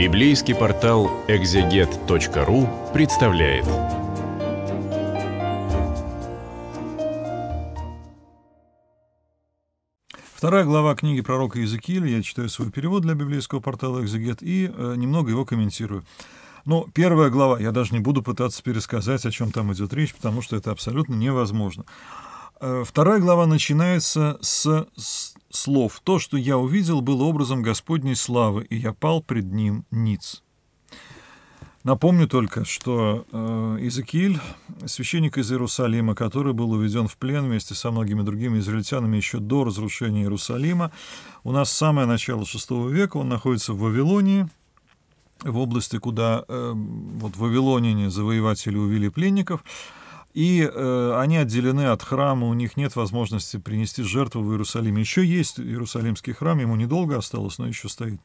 Библейский портал экзегет.ру представляет. Вторая глава книги пророка Иезекииля, я читаю свой перевод для библейского портала «Экзегет» и э, немного его комментирую. Но ну, первая глава, я даже не буду пытаться пересказать, о чем там идет речь, потому что это абсолютно невозможно. Э, вторая глава начинается с, с слов «То, что я увидел, было образом Господней славы, и я пал пред ним ниц». Напомню только, что э, Иезекииль, священник из Иерусалима, который был уведен в плен вместе со многими другими израильтянами еще до разрушения Иерусалима, у нас самое начало VI века, он находится в Вавилонии, в области, куда э, вот вавилоняне, завоеватели, увели пленников – и э, они отделены от храма, у них нет возможности принести жертву в Иерусалим. Еще есть Иерусалимский храм, ему недолго осталось, но еще стоит.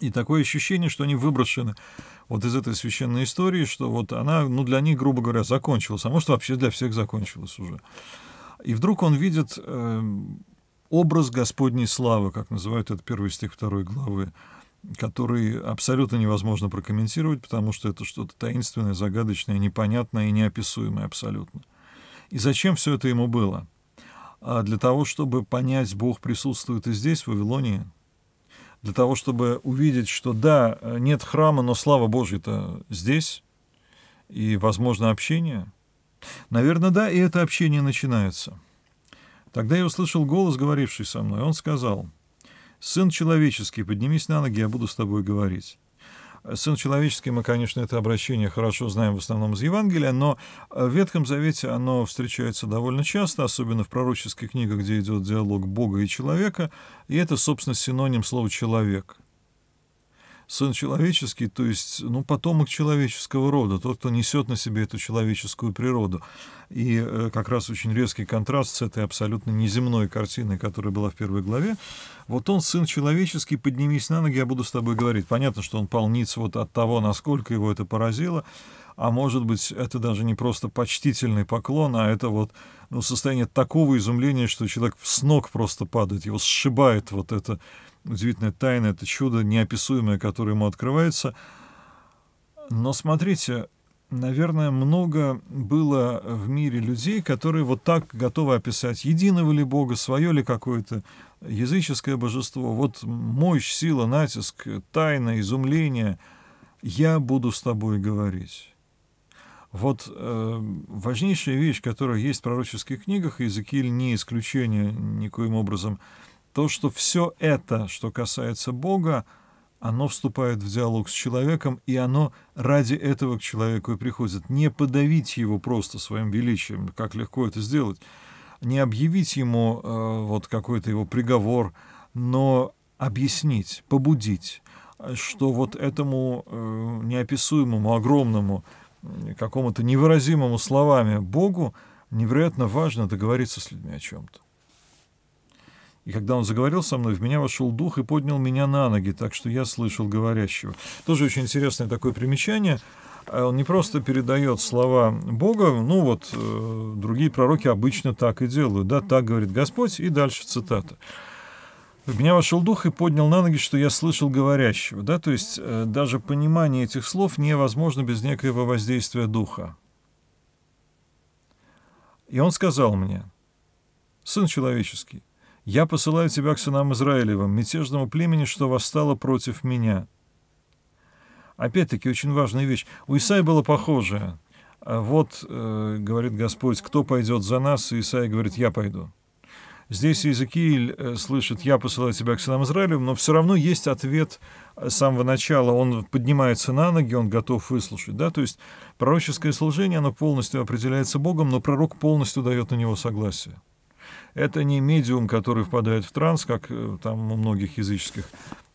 И такое ощущение, что они выброшены вот из этой священной истории, что вот она, ну, для них, грубо говоря, закончилась, а может, вообще для всех закончилась уже. И вдруг он видит э, образ Господней славы, как называют этот первый стих второй главы который абсолютно невозможно прокомментировать, потому что это что-то таинственное, загадочное, непонятное и неописуемое абсолютно. И зачем все это ему было? А для того, чтобы понять, Бог присутствует и здесь, в Вавилонии, для того, чтобы увидеть, что да, нет храма, но слава Божья-то здесь, и, возможно, общение. Наверное, да, и это общение начинается. Тогда я услышал голос, говоривший со мной. Он сказал — Сын человеческий, поднимись на ноги, я буду с тобой говорить. Сын человеческий, мы, конечно, это обращение хорошо знаем в основном из Евангелия, но в Ветхом Завете оно встречается довольно часто, особенно в пророческой книге, где идет диалог Бога и человека, и это, собственно, синоним слова «человек» сын человеческий, то есть, ну, потомок человеческого рода, тот, кто несет на себе эту человеческую природу. И э, как раз очень резкий контраст с этой абсолютно неземной картиной, которая была в первой главе. Вот он, сын человеческий, поднимись на ноги, я буду с тобой говорить. Понятно, что он полниц вот от того, насколько его это поразило, а может быть, это даже не просто почтительный поклон, а это вот ну, состояние такого изумления, что человек с ног просто падает, его сшибает вот это удивительная тайна, это чудо неописуемое, которое ему открывается. Но смотрите, наверное, много было в мире людей, которые вот так готовы описать единого ли Бога, свое ли какое-то языческое божество. Вот мощь, сила, натиск, тайна, изумление. Я буду с тобой говорить. Вот э, важнейшая вещь, которая есть в пророческих книгах, Иезекииль не исключение никоим образом, то, что все это, что касается Бога, оно вступает в диалог с человеком, и оно ради этого к человеку и приходит. Не подавить его просто своим величием, как легко это сделать, не объявить ему э, вот какой-то его приговор, но объяснить, побудить, что вот этому э, неописуемому, огромному, какому-то невыразимому словами Богу невероятно важно договориться с людьми о чем-то. И когда он заговорил со мной, в меня вошел дух и поднял меня на ноги, так что я слышал говорящего. Тоже очень интересное такое примечание. А он не просто передает слова Бога, ну вот э, другие пророки обычно так и делают, да, так говорит Господь, и дальше цитата. В меня вошел дух и поднял на ноги, что я слышал говорящего, да, то есть э, даже понимание этих слов невозможно без некоего воздействия духа. И он сказал мне, сын человеческий, я посылаю тебя к сынам Израилевым, мятежному племени, что восстало против меня». Опять-таки, очень важная вещь. У Исаи было похожее. «А «Вот, э, говорит Господь, — кто пойдет за нас?» И Исаия говорит, «Я пойду». Здесь Иезекииль э, слышит «Я посылаю тебя к сынам Израилю», но все равно есть ответ э, с самого начала. Он поднимается на ноги, он готов выслушать. Да? То есть пророческое служение, оно полностью определяется Богом, но пророк полностью дает на него согласие. Это не медиум, который впадает в транс, как э, там у многих языческих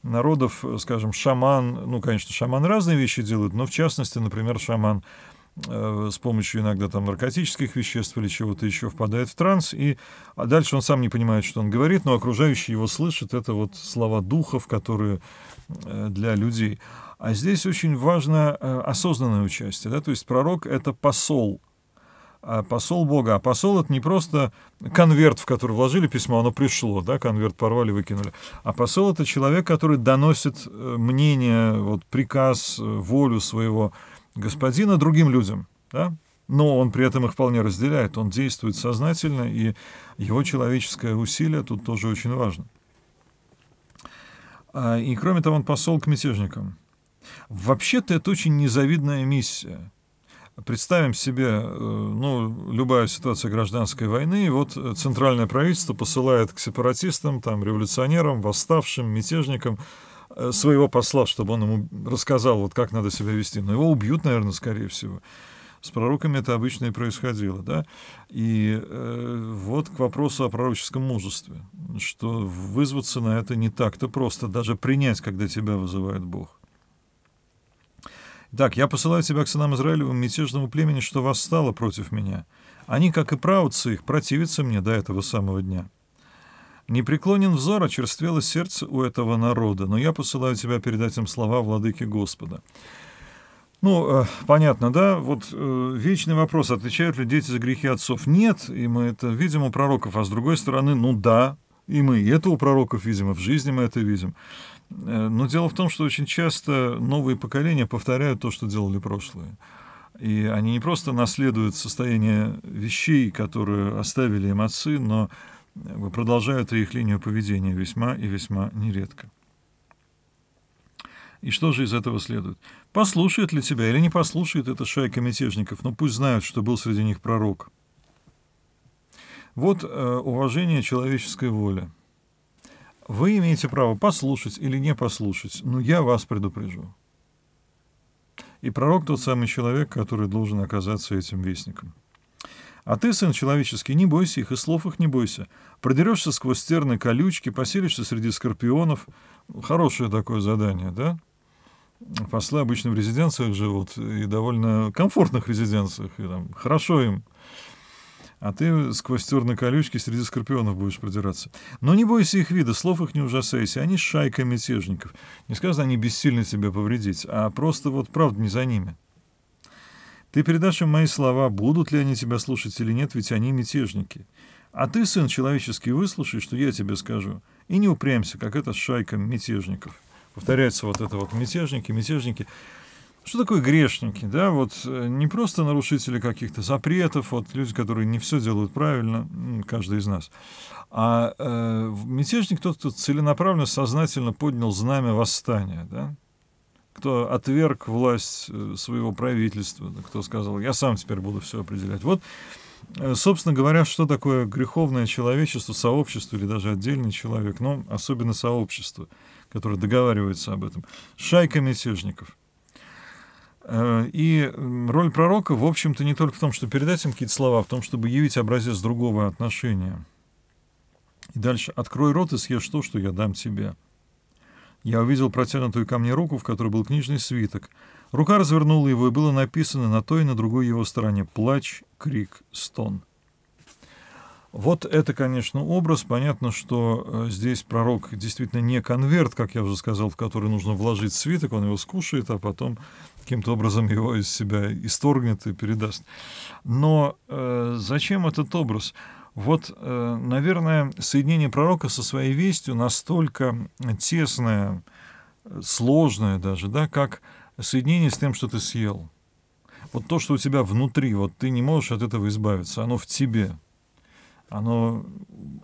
народов, э, скажем, шаман, ну, конечно, шаман разные вещи делает, но в частности, например, шаман э, с помощью иногда там наркотических веществ или чего-то еще впадает в транс, и а дальше он сам не понимает, что он говорит, но окружающие его слышат, это вот слова духов, которые для людей. А здесь очень важно осознанное участие, да, то есть пророк — это посол а посол Бога. А посол — это не просто конверт, в который вложили письмо, оно пришло, да, конверт порвали, выкинули. А посол — это человек, который доносит э, мнение, вот, приказ, э, волю своего господина другим людям, да? Но он при этом их вполне разделяет, он действует сознательно, и его человеческое усилие тут тоже очень важно. А, и кроме того, он посол к мятежникам. Вообще-то это очень незавидная миссия — Представим себе, э, ну, любая ситуация гражданской войны, и вот центральное правительство посылает к сепаратистам, там, революционерам, восставшим, мятежникам э, своего посла, чтобы он ему рассказал, вот как надо себя вести. Но его убьют, наверное, скорее всего. С пророками это обычно и происходило, да. И э, вот к вопросу о пророческом мужестве, что вызваться на это не так-то просто, даже принять, когда тебя вызывает Бог. Так, я посылаю тебя к сынам Израилевым, мятежному племени, что восстало против меня. Они, как и правцы их, противятся мне до этого самого дня. Непреклонен взор, очерствело сердце у этого народа, но я посылаю тебя передать им слова владыки Господа». Ну, э, понятно, да? Вот э, вечный вопрос, отвечают ли дети за грехи отцов? Нет, и мы это видим у пророков. А с другой стороны, ну да, и мы и это у пророков видим, и в жизни мы это видим. Э, но дело в том, что очень часто новые поколения повторяют то, что делали прошлые. И они не просто наследуют состояние вещей, которые оставили им отцы, но э, продолжают их линию поведения весьма и весьма нередко. И что же из этого следует? Послушает ли тебя или не послушает эта шайка мятежников, но ну, пусть знают, что был среди них пророк – вот э, уважение человеческой воли. Вы имеете право послушать или не послушать, но я вас предупрежу. И пророк тот самый человек, который должен оказаться этим вестником. А ты, сын человеческий, не бойся их, и слов их не бойся. Продерешься сквозь стерны колючки, поселишься среди скорпионов. Хорошее такое задание, да? Послы обычно в резиденциях живут, и довольно комфортных резиденциях, и там хорошо им а ты сквозь терные колючки среди скорпионов будешь продираться. Но не бойся их вида, слов их не ужасайся, они шайка мятежников. Не сказано, они бессильны тебя повредить, а просто вот правда не за ними. Ты передашь им мои слова, будут ли они тебя слушать или нет, ведь они мятежники. А ты, сын человеческий, выслушай, что я тебе скажу, и не упрямься, как эта шайком мятежников. Повторяется вот это вот мятежники, мятежники. Что такое грешники? Да, вот э, не просто нарушители каких-то запретов, вот люди, которые не все делают правильно, каждый из нас, а э, мятежник тот, кто целенаправленно, сознательно поднял знамя восстания, да, кто отверг власть э, своего правительства, кто сказал, я сам теперь буду все определять. Вот, э, собственно говоря, что такое греховное человечество, сообщество или даже отдельный человек, но особенно сообщество, которое договаривается об этом. Шайка мятежников – Э, и роль пророка, в общем-то, не только в том, что передать им какие-то слова, а в том, чтобы явить образец другого отношения. И дальше. «Открой рот и съешь то, что я дам тебе». Я увидел протянутую ко мне руку, в которой был книжный свиток. Рука развернула его, и было написано на той и на другой его стороне «Плач, крик, стон». Вот это, конечно, образ. Понятно, что э, здесь пророк действительно не конверт, как я уже сказал, в который нужно вложить свиток, он его скушает, а потом каким-то образом его из себя исторгнет и передаст. Но э, зачем этот образ? Вот, э, наверное, соединение пророка со своей вестью настолько тесное, сложное даже, да, как соединение с тем, что ты съел. Вот то, что у тебя внутри, вот ты не можешь от этого избавиться, оно в тебе. Оно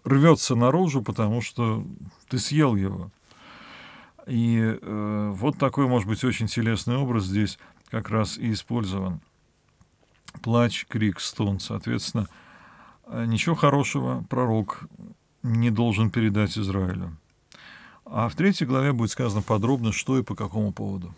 рвется наружу, потому что ты съел его. И э, вот такой, может быть, очень телесный образ здесь как раз и использован. Плач, крик, стон, соответственно, э, ничего хорошего пророк не должен передать Израилю. А в третьей главе будет сказано подробно, что и по какому поводу.